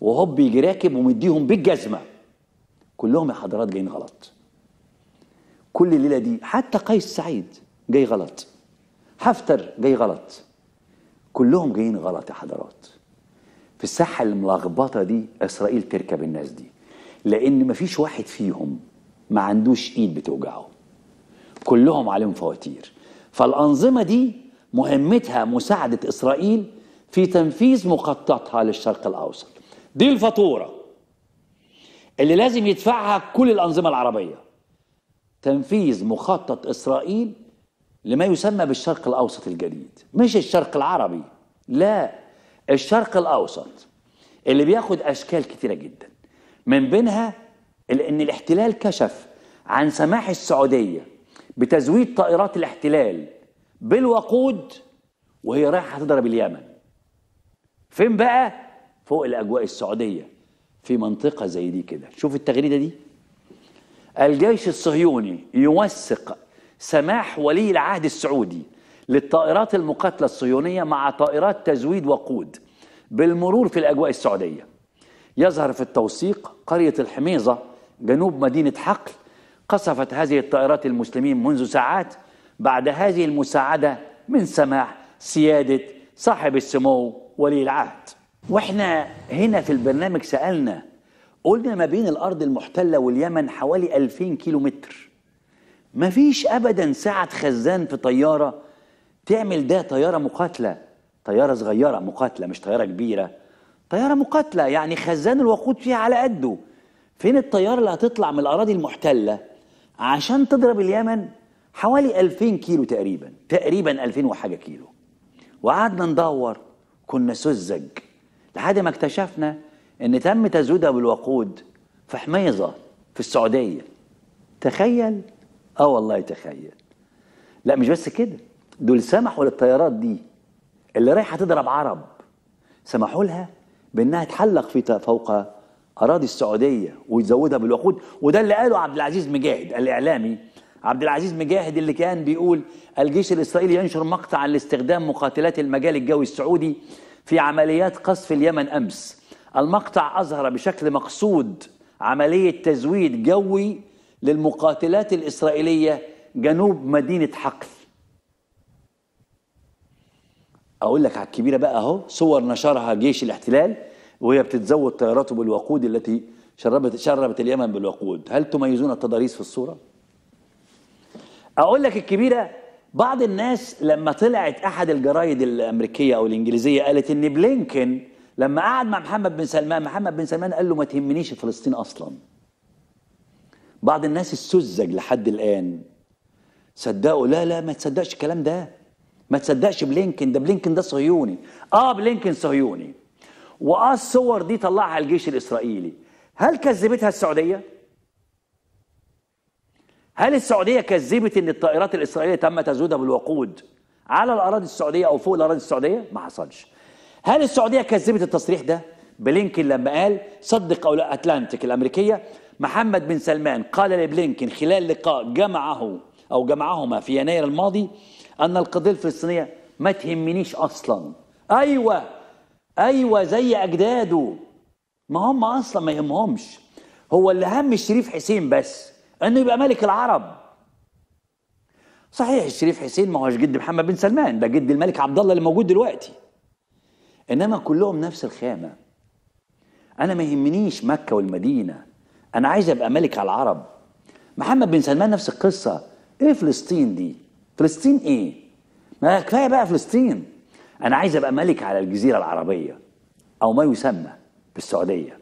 وهوب يجي راكب ومديهم بالجزمه كلهم يا حضرات جايين غلط كل الليله دي حتى قيس سعيد جاي غلط حفتر جاي غلط كلهم جايين غلط يا حضرات في الساحه الملخبطه دي اسرائيل تركب الناس دي لان مفيش واحد فيهم ما عندوش ايد بتوجعه كلهم عليهم فواتير فالانظمه دي مهمتها مساعده اسرائيل في تنفيذ مخططها للشرق الاوسط دي الفاتوره اللي لازم يدفعها كل الانظمه العربيه تنفيذ مخطط اسرائيل لما يسمى بالشرق الاوسط الجديد مش الشرق العربي لا الشرق الاوسط اللي بياخد اشكال كتيره جدا من بينها ان الاحتلال كشف عن سماح السعوديه بتزويد طائرات الاحتلال بالوقود وهي رايحه تضرب اليمن فين بقى فوق الأجواء السعودية في منطقة زي دي كده شوف التغريدة دي الجيش الصهيوني يوثق سماح ولي العهد السعودي للطائرات المقاتلة الصهيونية مع طائرات تزويد وقود بالمرور في الأجواء السعودية يظهر في التوثيق قرية الحميزة جنوب مدينة حقل قصفت هذه الطائرات المسلمين منذ ساعات بعد هذه المساعدة من سماح سيادة صاحب السمو ولي العهد واحنا هنا في البرنامج سالنا قلنا ما بين الارض المحتله واليمن حوالي 2000 كيلو متر مفيش ابدا ساعه خزان في طياره تعمل ده طياره مقاتله طياره صغيره مقاتله مش طياره كبيره طياره مقاتله يعني خزان الوقود فيها على قده فين الطياره اللي هتطلع من الاراضي المحتله عشان تضرب اليمن حوالي 2000 كيلو تقريبا تقريبا 2000 وحاجه كيلو وقعدنا ندور كنا سذج لحد ما اكتشفنا ان تم تزويدها بالوقود في حميظه في السعوديه تخيل اه والله تخيل لا مش بس كده دول سمحوا للطيارات دي اللي رايحه تضرب عرب سمحوا لها بانها تحلق في فوق اراضي السعوديه ويزودها بالوقود وده اللي قاله عبد العزيز مجاهد الاعلامي عبد العزيز مجاهد اللي كان بيقول الجيش الاسرائيلي ينشر مقطع لاستخدام مقاتلات المجال الجوي السعودي في عمليات قصف اليمن امس المقطع اظهر بشكل مقصود عمليه تزويد جوي للمقاتلات الاسرائيليه جنوب مدينه حقل اقول لك على الكبيره بقى اهو صور نشرها جيش الاحتلال وهي بتتزود طياراته بالوقود التي شربت شربت اليمن بالوقود هل تميزون التضاريس في الصوره اقول لك الكبيره بعض الناس لما طلعت احد الجرايد الامريكيه او الانجليزيه قالت ان بلينكن لما قعد مع محمد بن سلمان محمد بن سلمان قال له ما تهمنيش فلسطين اصلا بعض الناس السذج لحد الان صدقوا لا لا ما تصدقش الكلام ده ما تصدقش بلينكن ده بلينكن ده صهيوني اه بلينكن صهيوني واه الصور دي طلعها الجيش الاسرائيلي هل كذبتها السعوديه هل السعودية كذبت أن الطائرات الإسرائيلية تم تزويدها بالوقود على الأراضي السعودية أو فوق الأراضي السعودية؟ ما حصلش. هل السعودية كذبت التصريح ده؟ بلينكن لما قال صدق أو لا أتلانتيك الأمريكية محمد بن سلمان قال لبلينكن خلال لقاء جمعه أو جمعهما في يناير الماضي أن القضية الفلسطينية ما تهمنيش أصلا أيوة أيوة زي أجداده ما هم أصلا ما يهمهمش هو اللي هم الشريف حسين بس انه يبقى ملك العرب صحيح الشريف حسين ما هوش جد محمد بن سلمان ده جد الملك عبد الله اللي موجود دلوقتي انما كلهم نفس الخامه انا ما يهمنيش مكه والمدينه انا عايز ابقى ملك على العرب محمد بن سلمان نفس القصه ايه فلسطين دي فلسطين ايه ما كفايه بقى فلسطين انا عايز ابقى ملك على الجزيره العربيه او ما يسمى بالسعوديه